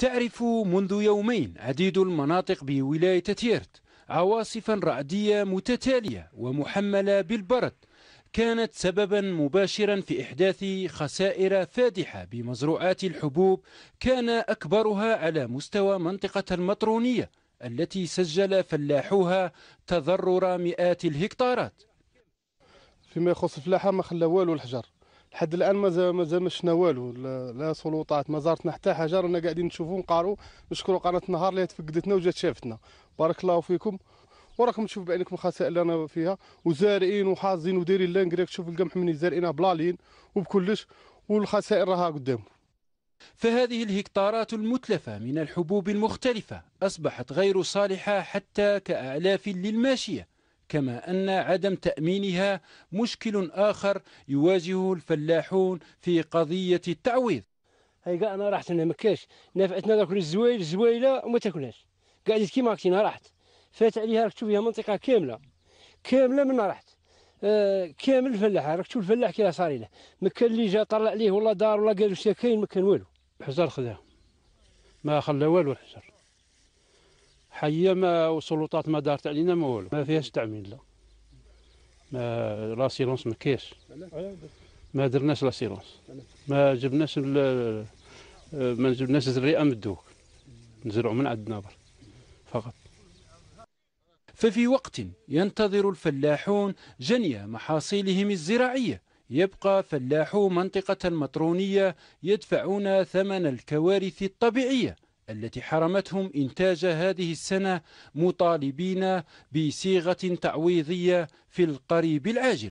تعرف منذ يومين عديد المناطق بولاية تيرت عواصفا رعدية متتالية ومحملة بالبرد كانت سببا مباشرا في إحداث خسائر فادحة بمزروعات الحبوب كان أكبرها على مستوى منطقة المطرونية التي سجل فلاحوها تضرر مئات الهكتارات فيما يخص الفلاحة ما خلى والو الحجر لحد الان مازال مازال ما شفنا والو لا, سلطات ما زارتنا حتى حاجه رانا قاعدين نشوفوا نقاروا نشكروا قناه النهار اللي تفقدتنا وجات شافتنا بارك الله فيكم وراكم تشوفوا بعينكم الخسائر اللي رانا فيها وزارعين وحازين ودايرين لانكريك تشوف القمح مني زارعينها بلالين وبكلش والخسائر راها قدامهم فهذه الهكتارات المتلفة من الحبوب المختلفة أصبحت غير صالحة حتى كأعلاف للماشية كما أن عدم تأمينها مشكل آخر يواجهه الفلاحون في قضية التعويض هاي كاع انا راحت انا مكاش نافعتنا ذاك الزويل الزويله وما تاكلهاش قعدت كيما هاك راحت فات عليها راك فيها منطقه كامله كامله من راحت آه كامل الفلاح تشوف الفلاح كي صار له ما كان اللي جا طلع عليه والله دار ولا قال واش كاين ما كان والو الحجر خذاه ما خلى والو الحجر حيه ما والسلطات ما دارت علينا ما والو ما فيهاش تعميل لا ما سيلونس ما كاينش ما درناش سيلونس ما جبناش ما جبناش الرئه من الدوك نزرعوا من عندنا النظر فقط ففي وقت ينتظر الفلاحون جني محاصيلهم الزراعيه يبقى فلاحو منطقه المطرونيه يدفعون ثمن الكوارث الطبيعيه التي حرمتهم إنتاج هذه السنة مطالبين بصيغة تعويضية في القريب العاجل